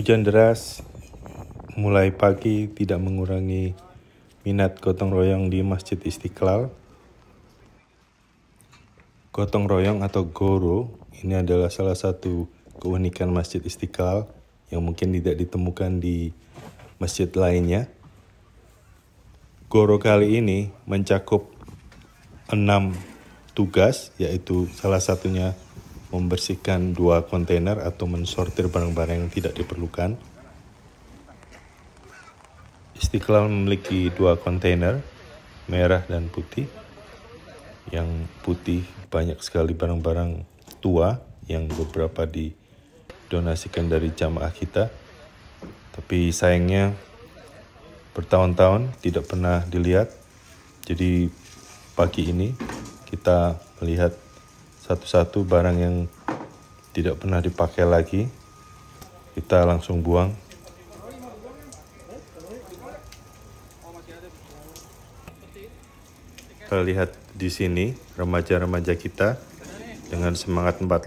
Hujan deras mulai pagi tidak mengurangi minat gotong royong di Masjid Istiqlal. Gotong royong atau goro ini adalah salah satu keunikan Masjid Istiqlal yang mungkin tidak ditemukan di masjid lainnya. Goro kali ini mencakup enam tugas yaitu salah satunya membersihkan dua kontainer atau mensortir barang-barang yang tidak diperlukan. Istiqlal memiliki dua kontainer, merah dan putih. Yang putih banyak sekali barang-barang tua yang beberapa didonasikan dari jamaah kita. Tapi sayangnya bertahun-tahun tidak pernah dilihat. Jadi pagi ini kita melihat satu-satu barang yang tidak pernah dipakai lagi kita langsung buang terlihat di sini remaja-remaja kita dengan semangat 45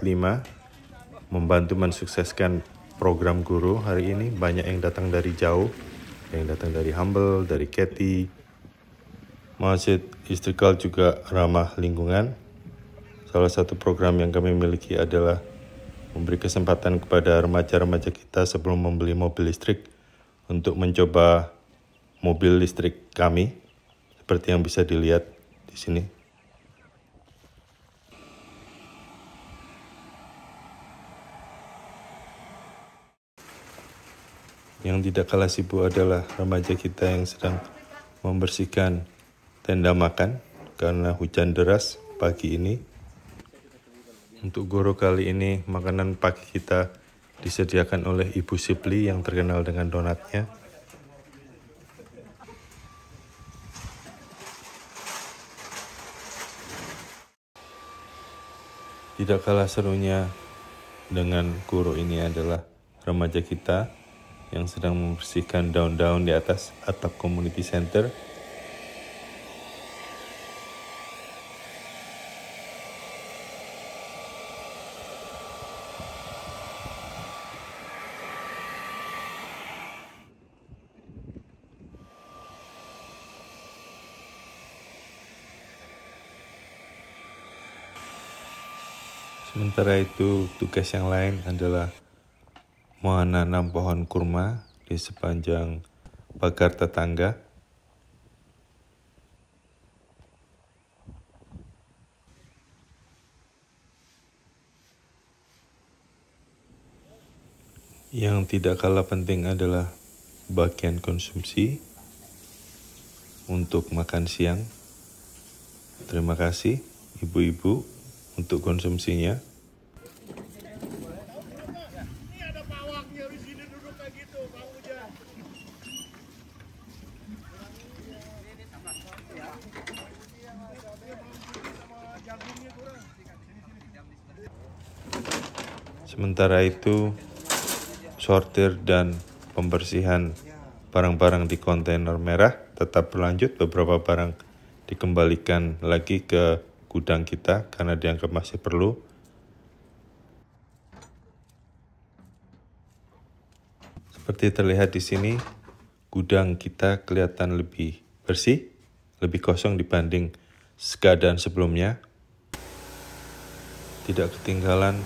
membantu mensukseskan program guru hari ini banyak yang datang dari jauh yang datang dari Humble, dari Katy Masjid Istiqlal juga ramah lingkungan Salah satu program yang kami miliki adalah memberi kesempatan kepada remaja-remaja kita sebelum membeli mobil listrik untuk mencoba mobil listrik kami seperti yang bisa dilihat di sini. Yang tidak kalah sibuk adalah remaja kita yang sedang membersihkan tenda makan karena hujan deras pagi ini. Untuk guru kali ini, makanan pagi kita disediakan oleh Ibu Sipli yang terkenal dengan donatnya. Tidak kalah serunya dengan guru ini adalah remaja kita yang sedang membersihkan daun-daun di atas atap community center Sementara itu, tugas yang lain adalah menanam pohon kurma di sepanjang pagar tetangga. Yang tidak kalah penting adalah bagian konsumsi untuk makan siang. Terima kasih, ibu-ibu untuk konsumsinya. Sementara itu, sortir dan pembersihan barang-barang di kontainer merah tetap berlanjut. Beberapa barang dikembalikan lagi ke gudang kita karena dianggap masih perlu. Seperti terlihat di sini, gudang kita kelihatan lebih bersih, lebih kosong dibanding keadaan sebelumnya. Tidak ketinggalan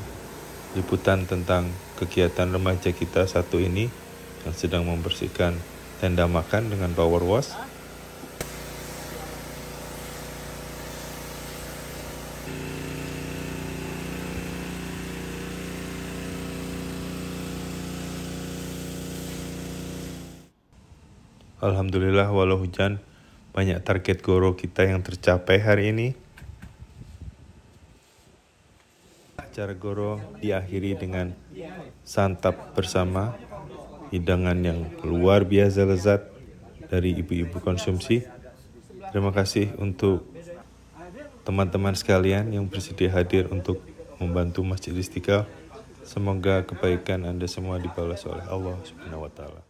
liputan tentang kegiatan remaja kita satu ini yang sedang membersihkan tenda makan dengan power wash. Alhamdulillah walau hujan banyak target goro kita yang tercapai hari ini. Acara goro diakhiri dengan santap bersama hidangan yang luar biasa lezat dari ibu-ibu konsumsi. Terima kasih untuk teman-teman sekalian yang bersedia hadir untuk membantu Masjid Istiqlal. Semoga kebaikan Anda semua dibalas oleh Allah Subhanahu wa taala.